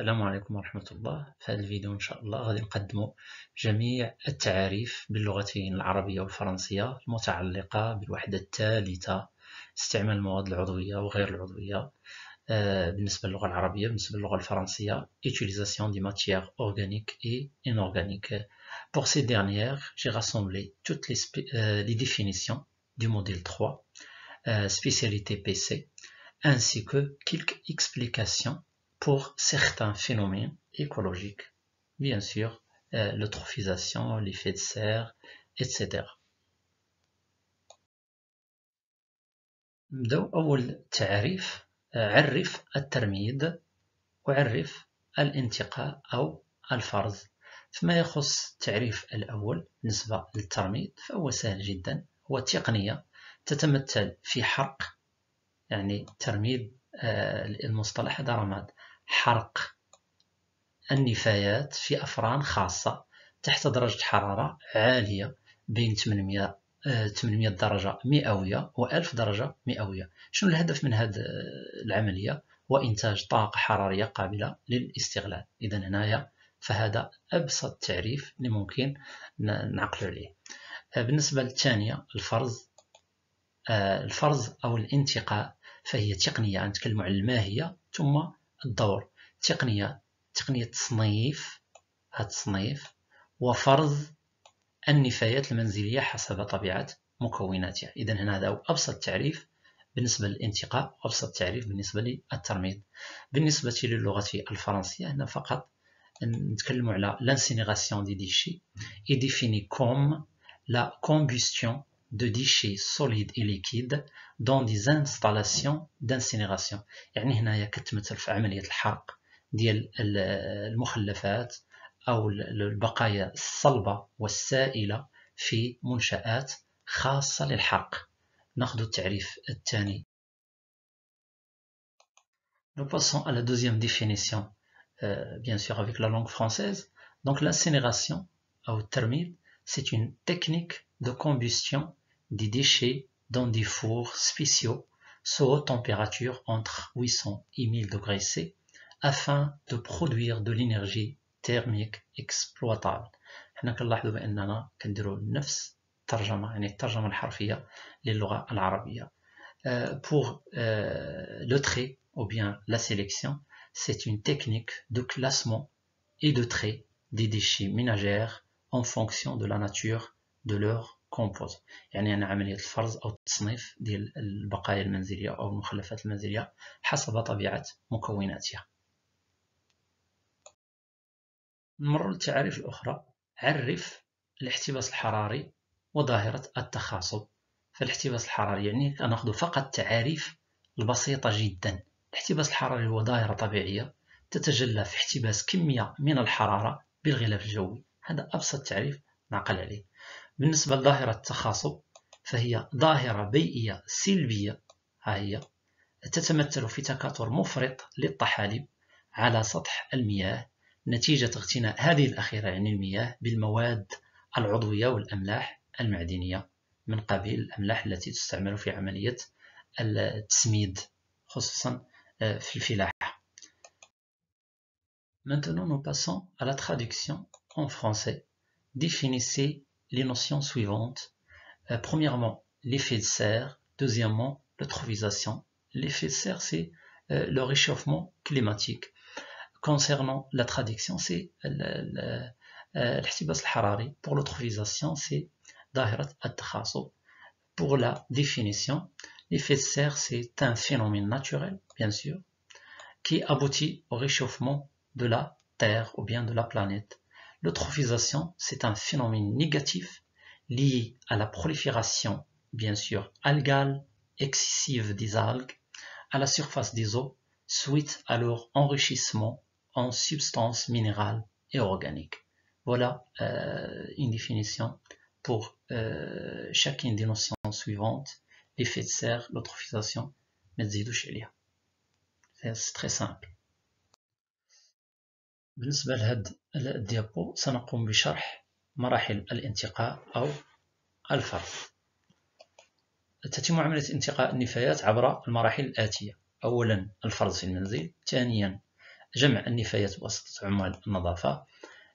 السلام عليكم ورحمة الله في هذا الفيديو إن شاء الله غادي نقدم جميع التعاريف باللغتين العربية والفرنسية المتعلقة بالوحدة الثالثة استعمال المواد العضوية وغير العضوية بالنسبة للغة العربية بالنسبة للغة الفرنسية utilisation des matières organiques et inorganiques Pour ces dernières, j'ai rassemblé toutes les, les, définitions du modèle 3, spécialité PC, ainsi que quelques explications pour certains phénomènes écologiques, bien sûr, l'eutrophisation, l'effet de serre, etc. نبداو أول تعريف عرف الترميد وعرف الانتقاء أو الفرز فيما يخص التعريف الأول بالنسبة للترميد فهو سهل جدا هو تقنية تتمثل في حرق يعني ترميد المصطلح هذا رماد حرق النفايات في أفران خاصة تحت درجة حرارة عالية بين 800 800 آه، درجة مئوية و1000 درجة مئوية شنو الهدف من هذه العملية هو إنتاج طاقة حرارية قابلة للاستغلال إذا هنايا فهذا أبسط تعريف اللي ممكن نعقل عليه آه، بالنسبة للثانية الفرز آه، الفرز أو الانتقاء فهي تقنية نتكلم عن الماهية ثم الدور تقنية تقنية تصنيف هاد التصنيف وفرض النفايات المنزلية حسب طبيعة مكوناتها إذا هنا هذا هو أبسط تعريف بالنسبة للانتقاء أبسط تعريف بالنسبة للترميد بالنسبة للغة الفرنسية هنا فقط نتكلم على لانسينيغاسيون دي ديشي est كوم لا la de déchets solides et liquides dans des installations d'incinération يعني Nous passons à la deuxième définition, euh, bien sûr avec la langue française. Donc l'incinération, ou thermite, c'est une technique de combustion des déchets dans des fours spéciaux sous haute température entre 800 et 1000 degrés C afin de produire de l'énergie thermique exploitable. Euh, pour euh, le trait ou bien la sélection c'est une technique de classement et de trait des déchets ménagères en fonction de la nature de leur كومبوز يعني أنا عملية الفرز أو التصنيف ديال البقايا المنزلية أو المخلفات المنزلية حسب طبيعة مكوناتها نمر للتعاريف الأخرى عرف الاحتباس الحراري وظاهرة التخاصب فالاحتباس الحراري يعني ناخذ فقط تعاريف البسيطة جدا الاحتباس الحراري هو ظاهرة طبيعية تتجلى في احتباس كمية من الحرارة بالغلاف الجوي هذا أبسط تعريف نعقل عليه بالنسبة لظاهرة التخاصب فهي ظاهرة بيئية سلبية ها هي تتمثل في تكاثر مفرط للطحالب على سطح المياه نتيجة اغتناء هذه الأخيرة يعني المياه بالمواد العضوية والأملاح المعدنية من قبيل الأملاح التي تستعمل في عملية التسميد خصوصا آه، في الفلاحة. Maintenant nous passons à la traduction en français. Définissez les notions suivantes. Euh, premièrement, l'effet de serre. Deuxièmement, l'eutrophisation. L'effet de serre, c'est euh, le réchauffement climatique. Concernant la traduction, c'est euh, l'hitibas Pour l'eutrophisation, c'est dahirat al Pour la définition, l'effet de serre, c'est un phénomène naturel, bien sûr, qui aboutit au réchauffement de la Terre ou bien de la planète l'eutrophisation, c'est un phénomène négatif lié à la prolifération, bien sûr, algale excessive des algues à la surface des eaux suite à leur enrichissement en substances minérales et organiques. Voilà euh, une définition pour euh, chacune des notions suivantes, l'effet de serre, l'eutrophisation, متزيدوش C'est très simple. الديابو سنقوم بشرح مراحل الانتقاء أو الفرز تتم عملية انتقاء النفايات عبر المراحل الآتية أولا الفرز في المنزل ثانيا جمع النفايات بواسطة عمال النظافة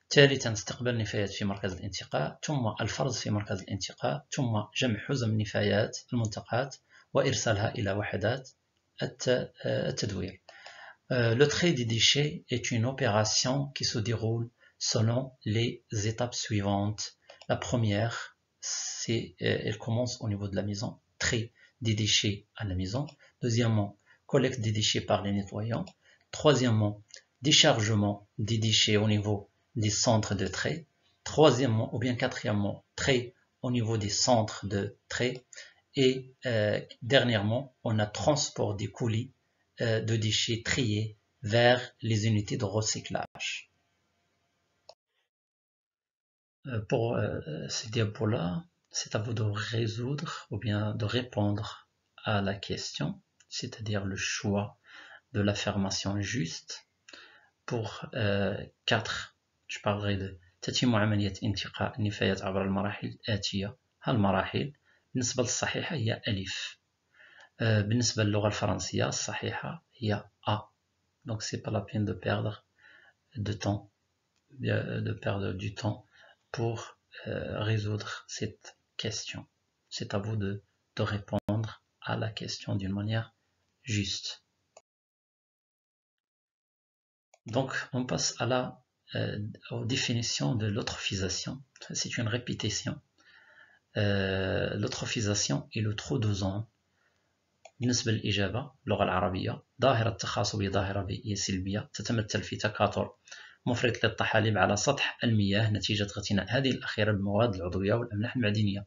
ثالثا استقبال النفايات في مركز الانتقاء ثم الفرز في مركز الانتقاء ثم جمع حزم النفايات المنتقات وإرسالها إلى وحدات التدوير Euh, le trait des déchets est une opération qui se déroule selon les étapes suivantes. La première, c'est, euh, elle commence au niveau de la maison, trait des déchets à la maison. Deuxièmement, collecte des déchets par les nettoyants. Troisièmement, déchargement des déchets au niveau des centres de trait. Troisièmement, ou bien quatrièmement, trait au niveau des centres de trait. Et euh, dernièrement, on a transport des colis euh, de déchets triés vers les unités de recyclage. Euh, pour euh, ces diapos-là, c'est à vous de résoudre ou bien de répondre à la question, c'est-à-dire le choix de l'affirmation juste pour 4 je parlerai de euh, بالنسبة للغة الفرنسية هي A donc c'est pas la peine de perdre de temps euh, perdre du temps pour euh, résoudre cette question. C'est à vous de, répondre à la question d'une manière juste. Donc, on passe à la définition aux définitions de l'autrophisation. C'est une répétition. L'autrophisation l'eutrophisation est le trop dosant بالنسبة للإجابة اللغة العربية ظاهرة التخاصم ظاهرة بيئية سلبية تتمثل في تكاثر مفرط للطحالب على سطح المياه نتيجة اغتناء هذه الأخيرة بالمواد العضوية والأملاح المعدنية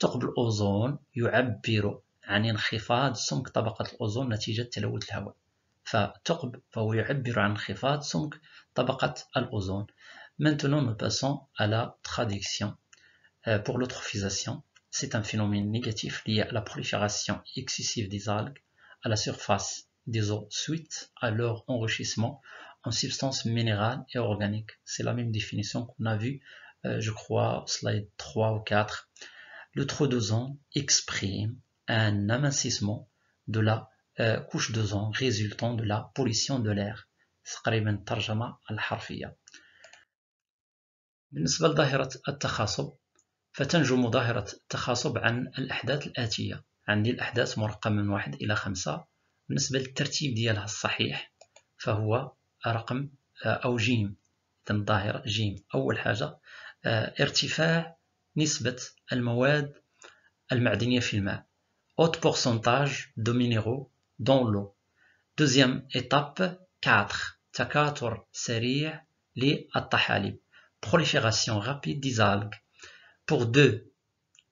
ثقب الأوزون يعبر عن انخفاض سمك طبقة الأوزون نتيجة تلوث الهواء فثقب فهو يعبر عن انخفاض سمك طبقة الأوزون Maintenant, nous passons à la traduction. Euh, pour l'autorisation, C'est un phénomène négatif lié à la prolifération excessive des algues à la surface des eaux suite à leur enrichissement en substances minérales et organiques. C'est la même définition qu'on a vue, euh, je crois, slide 3 ou 4. Le trop d'ozone exprime un amincissement de la euh, couche d'ozone résultant de la pollution de l'air. فتنجم ظاهرة التخاصب عن الأحداث الآتية عندي الأحداث مرقم من واحد إلى خمسة بالنسبة للترتيب ديالها الصحيح فهو رقم آه، أو جيم إذا الظاهرة جيم أول حاجة آه، ارتفاع نسبة المواد المعدنية في الماء أوت بورسنتاج دو مينيرو دون لو دوزيام إيتاب كاتر تكاثر سريع للطحالب بروليفيراسيون rapide ديزالغ pour deux,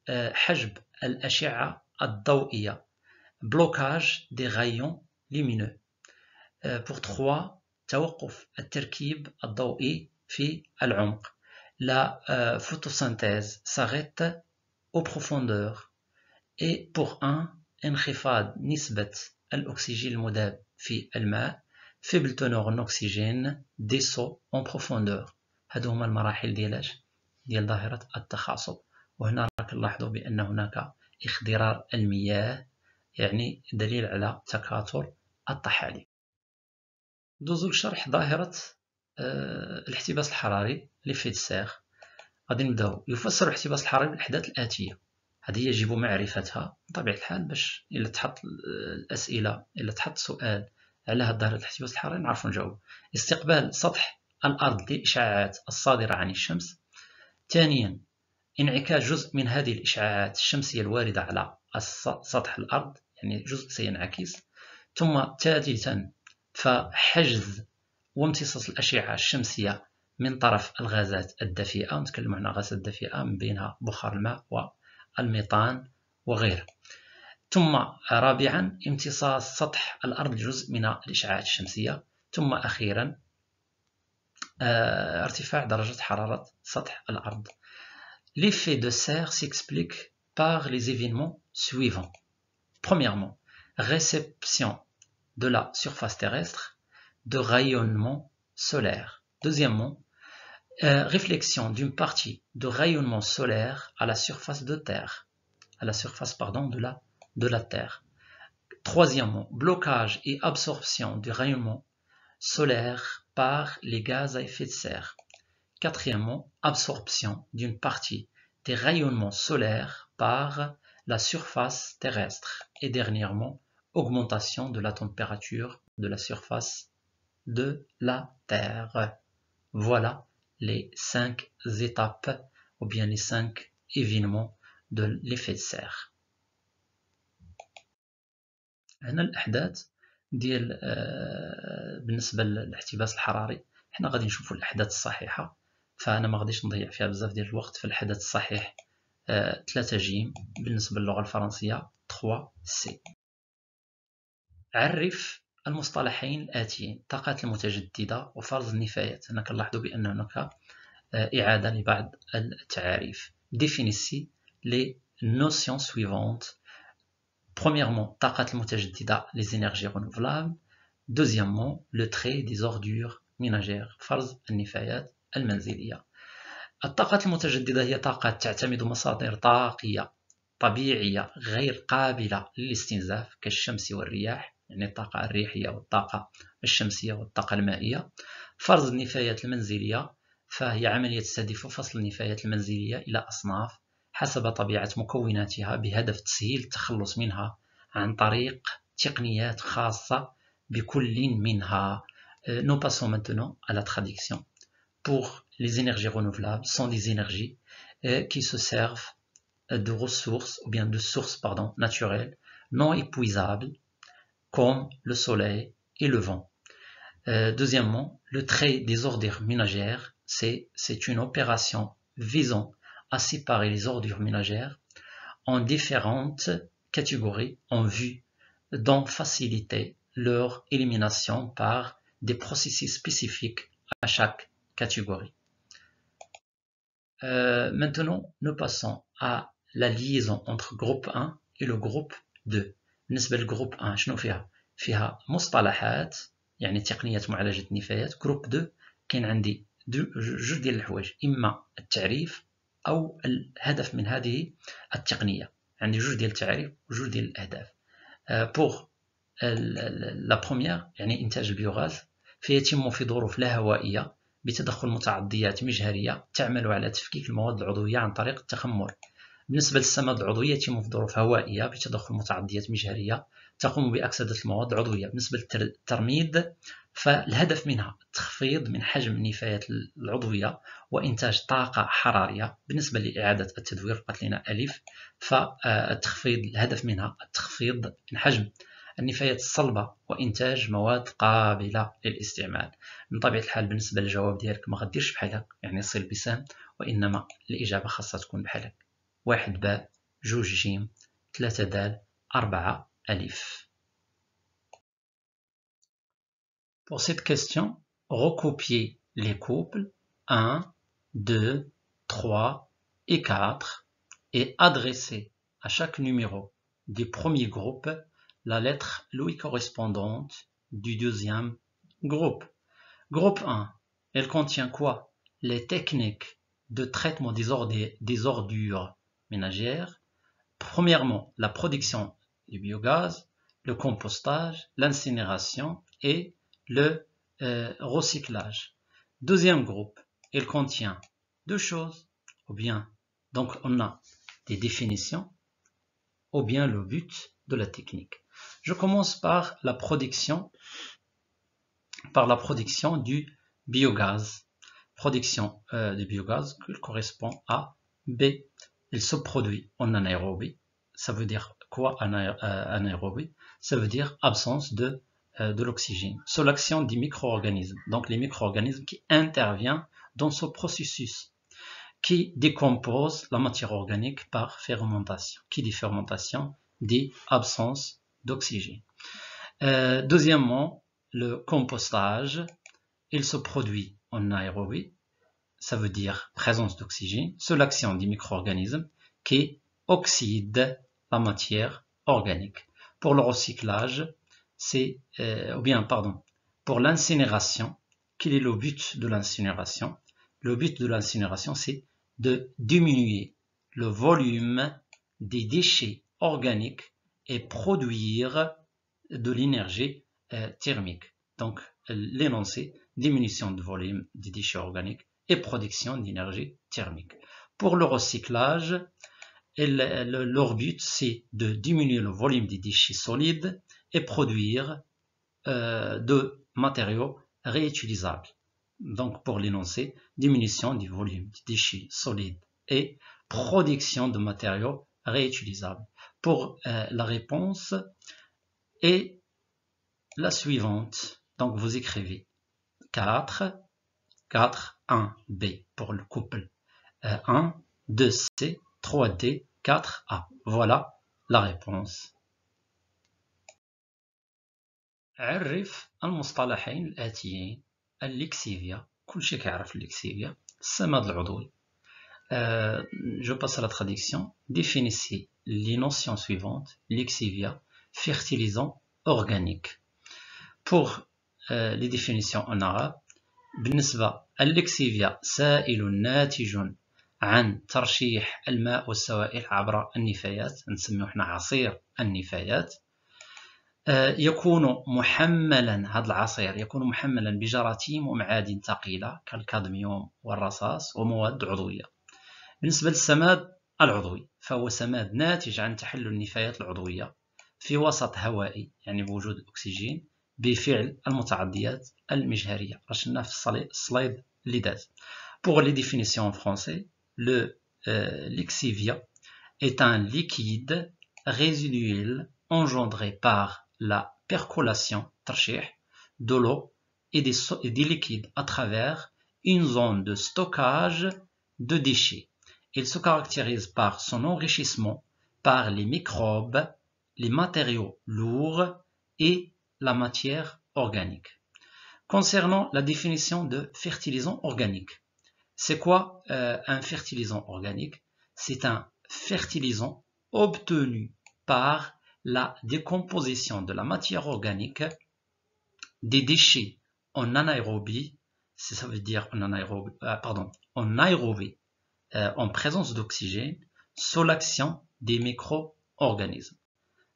euh, hajb al-ashia blocage des rayons lumineux. Euh, pour trois, توقف التركيب الضوئي في العمق. La euh, photosynthèse s'arrête aux profondeur. Et pour un, انخفاض de الأكسجين المذاب في الماء faible teneur en oxygène, des en profondeur. ديال ظاهرة التخاصب وهنا راك نلاحظوا بأن هناك اخضرار المياه يعني دليل على تكاثر الطحالب ندوزو لشرح ظاهرة آه، الاحتباس الحراري لي في غادي نبداو يفسر الاحتباس الحراري بالاحداث الاتيه هذه يجب معرفتها بطبيعه الحال باش الا تحط الاسئله الا تحط سؤال على هاد ظاهره الاحتباس الحراري نعرفو نجاوب استقبال سطح الارض لاشعاعات الصادره عن الشمس ثانيا انعكاس جزء من هذه الإشعاعات الشمسية الواردة على سطح الأرض يعني جزء سينعكس ثم ثالثا فحجز وامتصاص الأشعة الشمسية من طرف الغازات الدفيئة نتكلم عن غازات الدفيئة من بينها بخار الماء والميطان وغيره ثم رابعا امتصاص سطح الأرض جزء من الإشعاعات الشمسية ثم أخيرا Euh, L'effet de serre s'explique par les événements suivants. Premièrement, réception de la surface terrestre de rayonnement solaire. Deuxièmement, euh, réflexion d'une partie de rayonnement solaire à la surface de la Terre. Troisièmement, blocage et absorption du rayonnement solaire par les gaz à effet de serre. Quatrièmement, absorption d'une partie des rayonnements solaires par la surface terrestre. Et dernièrement, augmentation de la température de la surface de la Terre. Voilà les cinq étapes ou bien les cinq événements de l'effet de serre. ديال آه، بالنسبه للاحتباس الحراري حنا غادي نشوفوا الاحداث الصحيحه فانا ما غاديش نضيع فيها بزاف ديال الوقت فالحدث الصحيح 3 آه، جيم بالنسبه للغه الفرنسيه 3 سي عرف المصطلحين الاتيين الطاقات المتجدده وفرض النفايات انا كنلاحظوا بان هناك آه، اعاده لبعض التعاريف ديفينيسي لي نوسيون سويفونت Premièrement, taqat al les énergies renouvelables. Deuxièmement, le trait des ordures ménagères, farz al-nifayat al-manziliya. الطاقات المتجددة هي طاقات تعتمد مصادر طاقية طبيعية غير قابلة للاستنزاف كالشمس والرياح يعني الطاقة الريحية والطاقة الشمسية والطاقة المائية فرز النفايات المنزلية فهي عملية تستهدف فصل النفايات المنزلية إلى أصناف Euh, nous passons maintenant à la traduction. Pour les énergies renouvelables, sont des énergies euh, qui se servent euh, de ressources, ou bien de sources pardon, naturelles, non épuisables, comme le soleil et le vent. deuxièmement, le trait des ordures ménagères, c'est une opération visant à séparer les ordures ménagères en différentes catégories en vue d'en faciliter leur élimination par des processus spécifiques à chaque catégorie. Euh, maintenant, nous passons à la liaison entre groupe 1 et le groupe 2. Le groupe 1 شنو فيها؟ فيها مصطلحات يعني تقنيات معالجة النفايات، groupe 2 كان عندي deux جوج ديال الحوايج إما التعريف أو الهدف من هذه التقنية عندي جوج ديال التعريف وجوج ديال الأهداف بوغ لا بروميير يعني إنتاج البيوغاز فيتم في ظروف لا هوائية بتدخل متعضيات مجهرية تعمل على تفكيك المواد العضوية عن طريق التخمر بالنسبة للسماد العضوية يتم في ظروف هوائية بتدخل متعضيات مجهرية تقوم بأكسدة المواد العضوية بالنسبة للترميد فالهدف منها تخفيض من حجم النفايات العضوية وإنتاج طاقة حرارية بالنسبة لإعادة التدوير قالت لنا الف فالتخفيض آه، الهدف منها التخفيض من حجم النفايات الصلبة وإنتاج مواد قابلة للاستعمال من طبيعة الحال بالنسبة للجواب ديالك ما غديرش بحال هكا يعني صل بسام وإنما الإجابة خاصها تكون بحال هكا واحد باء جوج جيم ثلاثة دال أربعة ألف Pour cette question, recopiez les couples 1, 2, 3 et 4 et adressez à chaque numéro du premier groupe la lettre lui correspondante du deuxième groupe. Groupe 1, elle contient quoi Les techniques de traitement des, ordures ménagères. Premièrement, la production du biogaz, le compostage, l'incinération et le euh, recyclage. Deuxième groupe, il contient deux choses, ou bien, donc on a des définitions, ou bien le but de la technique. Je commence par la production, par la production du biogaz. Production euh, du biogaz qui correspond à B. Il se produit en anaérobie. Ça veut dire quoi euh, anaérobie Ça veut dire absence de euh, de l'oxygène, sous l'action des micro-organismes, donc les micro-organismes qui interviennent dans ce processus qui décompose la matière organique par fermentation, qui dit fermentation dit absence d'oxygène. Euh, deuxièmement, le compostage, il se produit en aérobie, ça veut dire présence d'oxygène, sous l'action des micro-organismes qui oxyde la matière organique. Pour le recyclage, c'est, euh, ou bien, pardon, pour l'incinération, quel est le but de l'incinération Le but de l'incinération, c'est de diminuer le volume des déchets organiques et produire de l'énergie euh, thermique. Donc, euh, l'énoncé, diminution de volume des déchets organiques et production d'énergie thermique. Pour le recyclage, leur but, c'est de diminuer le volume des déchets solides et produire euh, de matériaux réutilisables. Donc pour l'énoncé, diminution du volume des déchets solides et production de matériaux réutilisables. Pour euh, la réponse est la suivante. Donc vous écrivez 4, 4, 1B pour le couple. 1, 2C, 3D, 4A. Voilà la réponse. عرف المصطلحين الآتيين الليكسيفيا كلشي كيعرف الليكسيفيا السماد العضوي آه، جو باس لا تراديكسيون ديفينيسي لي نوسيون سويفونت ليكسيفيا فيرتيليزون اورغانيك بور لي ديفينيسيون ان les euh, بالنسبة الليكسيفيا سائل ناتج عن ترشيح الماء والسوائل عبر النفايات نسميه حنا عصير النفايات آه، يكون محملا هذا العصير يكون محملا بجراثيم ومعادن ثقيلة كالكادميوم والرصاص ومواد عضوية بالنسبة للسماد العضوي فهو سماد ناتج عن تحلل النفايات العضوية في وسط هوائي يعني بوجود الأكسجين بفعل المتعديات المجهرية رشنا في السلايد اللي داز بوغ لي ديفينيسيون فرونسي لو ليكسيفيا euh, lexivia est un liquide résiduel engendré par la percolation de l'eau et des liquides à travers une zone de stockage de déchets. Il se caractérise par son enrichissement par les microbes, les matériaux lourds et la matière organique. Concernant la définition de fertilisant organique, c'est quoi euh, un fertilisant organique C'est un fertilisant obtenu par la décomposition de la matière organique, des déchets en anaérobie, ça veut dire en, anaérobie, euh, pardon, en aérobie, euh, en présence d'oxygène, sous l'action des micro-organismes.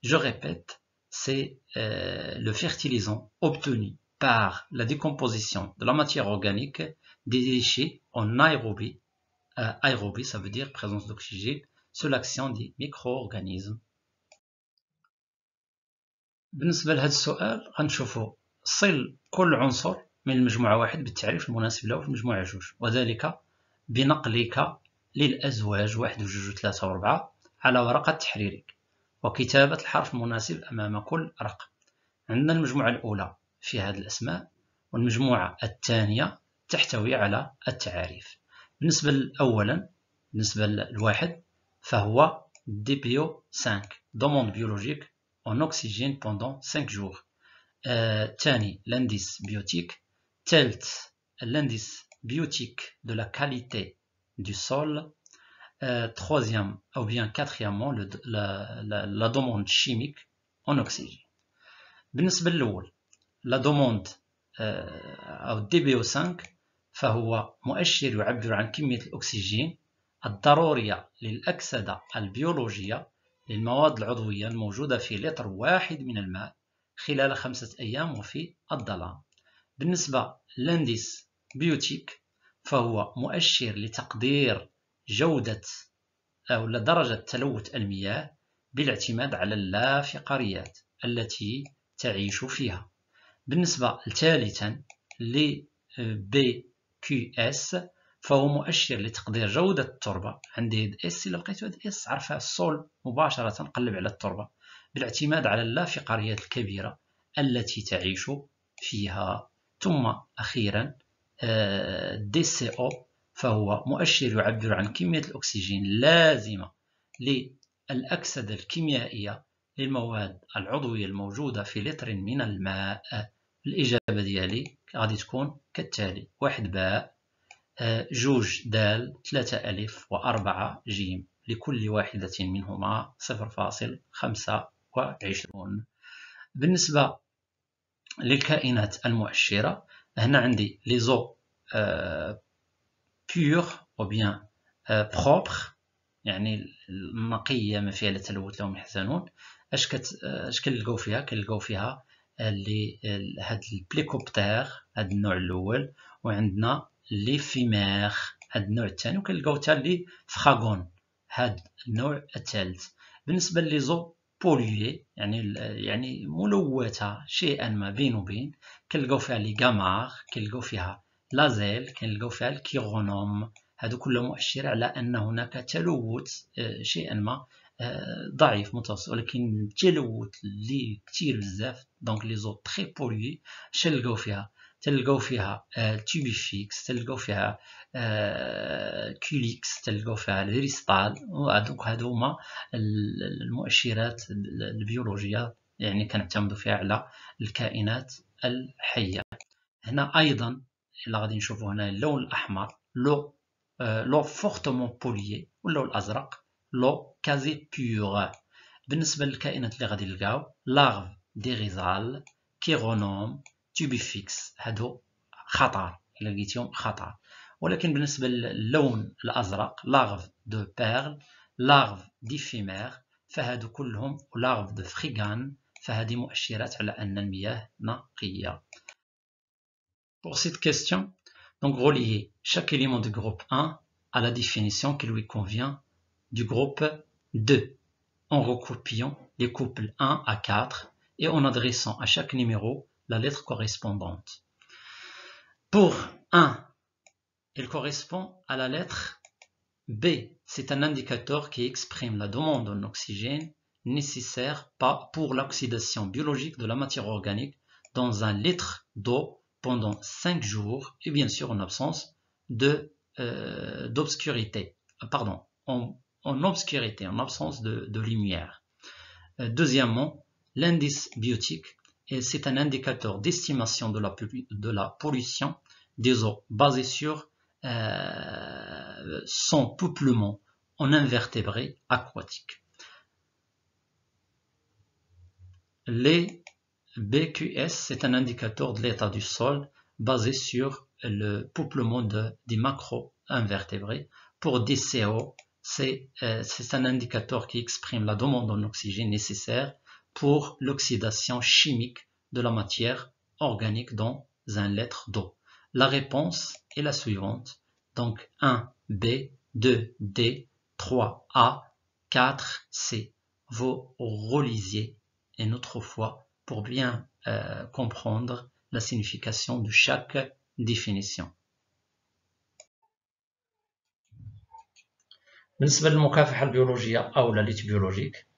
Je répète, c'est euh, le fertilisant obtenu par la décomposition de la matière organique des déchets en aérobie. aérobie, ça veut dire présence d'oxygène, sous l'action des micro-organismes. بالنسبة لهذا السؤال غنشوفو صل كل عنصر من المجموعة واحد بالتعريف المناسب له في المجموعة جوج وذلك بنقلك للأزواج واحد وجوج وثلاثة وأربعة على ورقة تحريرك وكتابة الحرف المناسب أمام كل رقم عندنا المجموعة الأولى في هذه الأسماء والمجموعة الثانية تحتوي على التعاريف بالنسبة أولا بالنسبة للواحد فهو ديبيو 5 دوموند بيولوجيك en oxygène pendant 5 jours تاني euh, l'indice biotique Telt, l'indice biotique de la qualité du sol euh, troisième ah, ou bien quatrièmement la, demande chimique en oxygène بالنسبة للأول la demande أو dbo 5 فهو مؤشر يعبر عن كمية الأكسجين الضرورية للأكسدة البيولوجية للمواد العضوية الموجودة في لتر واحد من الماء خلال خمسة أيام وفي الظلام بالنسبة لانديس بيوتيك فهو مؤشر لتقدير جودة أو درجة تلوث المياه بالاعتماد على اللافقريات التي تعيش فيها بالنسبة لثالثا كي اس فهو مؤشر لتقدير جودة التربة عندي هاد اس إلا لقيت هاد اس عرفها الصول مباشرة نقلب على التربة بالاعتماد على اللافقاريات الكبيرة التي تعيش فيها ثم أخيرا آه، دي سي أو فهو مؤشر يعبر عن كمية الأكسجين اللازمة للأكسدة الكيميائية للمواد العضوية الموجودة في لتر من الماء الإجابة ديالي غادي تكون كالتالي واحد باء جوج دال ثلاثة ألف وأربعة جيم لكل واحدة منهما صفر فاصل خمسة وعشرون بالنسبة للكائنات المؤشرة هنا عندي لي زو بيور أو بيان بروبر يعني النقية ما فيها لا تلوث لهم يحزنون اش كت اش كنلقاو فيها كنلقاو فيها اللي هاد البليكوبتير هاد النوع الاول وعندنا لي فيمير هاد النوع الثاني وكنلقاو حتى لي فراغون هاد النوع الثالث بالنسبة زو بوليي يعني يعني ملوثة شيئا ما بين وبين كنلقاو فيها لي غامار كنلقاو فيها لازيل كنلقاو فيها الكيغونوم هادو كلهم مؤشر على أن هناك تلوث آه، شيئا ما آه، ضعيف متوسط ولكن التلوث اللي كثير بزاف دونك لي زو تري بوليي شنلقاو فيها تلقاو فيها آه، فيكس تلقاو فيها آه، كوليكس تلقاو فيها الريستال دوك هادو هما المؤشرات البيولوجيه يعني كنعتمدو فيها على الكائنات الحيه هنا ايضا الا غادي نشوفو هنا اللون الاحمر لو آه، لو فورتمون بوليي واللون الازرق لو كازي بيغ بالنسبه للكائنات اللي غادي نلقاو لارف غيزال كيغونوم تو هادو خطر الا لقيتيهم خطر ولكن بالنسبه للون الازرق فهادو كلهم مؤشرات على ان المياه Pour cette question, donc relier chaque élément du groupe 1 à la définition qui lui convient du groupe 2 en recopiant les couples 1 à 4 et en adressant à chaque numéro la lettre correspondante. Pour 1, elle correspond à la lettre B. C'est un indicateur qui exprime la demande en oxygène nécessaire pour l'oxydation biologique de la matière organique dans un litre d'eau pendant 5 jours et bien sûr en absence euh, d'obscurité. Euh, pardon, en, obscurité, en absence de lumière. Euh, deuxièmement, l'indice biotique et c'est un indicateur d'estimation de la, pollution des eaux basé sur euh, son peuplement en invertébrés aquatiques. Les BQS, c'est un indicateur de l'état du sol basé sur le peuplement des macro-invertébrés. Pour DCO, euh, c'est un indicateur qui exprime la demande en oxygène nécessaire pour l'oxydation chimique de la matière organique dans un litre d'eau. La réponse est la suivante. Donc 1B, 2D, 3A, 4C. Vous relisiez une autre fois pour bien euh, comprendre la signification de chaque définition.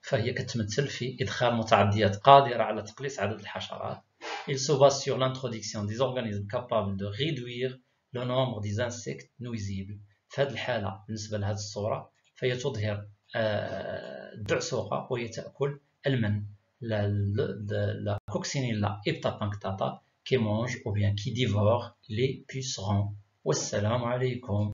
فهي كتمثل في إدخال متعديات قادرة على تقليص عدد الحشرات Il se base sur l'introduction des organismes capables de réduire le nombre des insectes nuisibles في هذه الحالة بالنسبة لهذه الصورة فهي تظهر الدعسوقة آه، وهي تأكل المن لا لا كوكسينيلا ايبتا بانكتاتا كي مونج او بيان كي ديفور لي بيسرون والسلام عليكم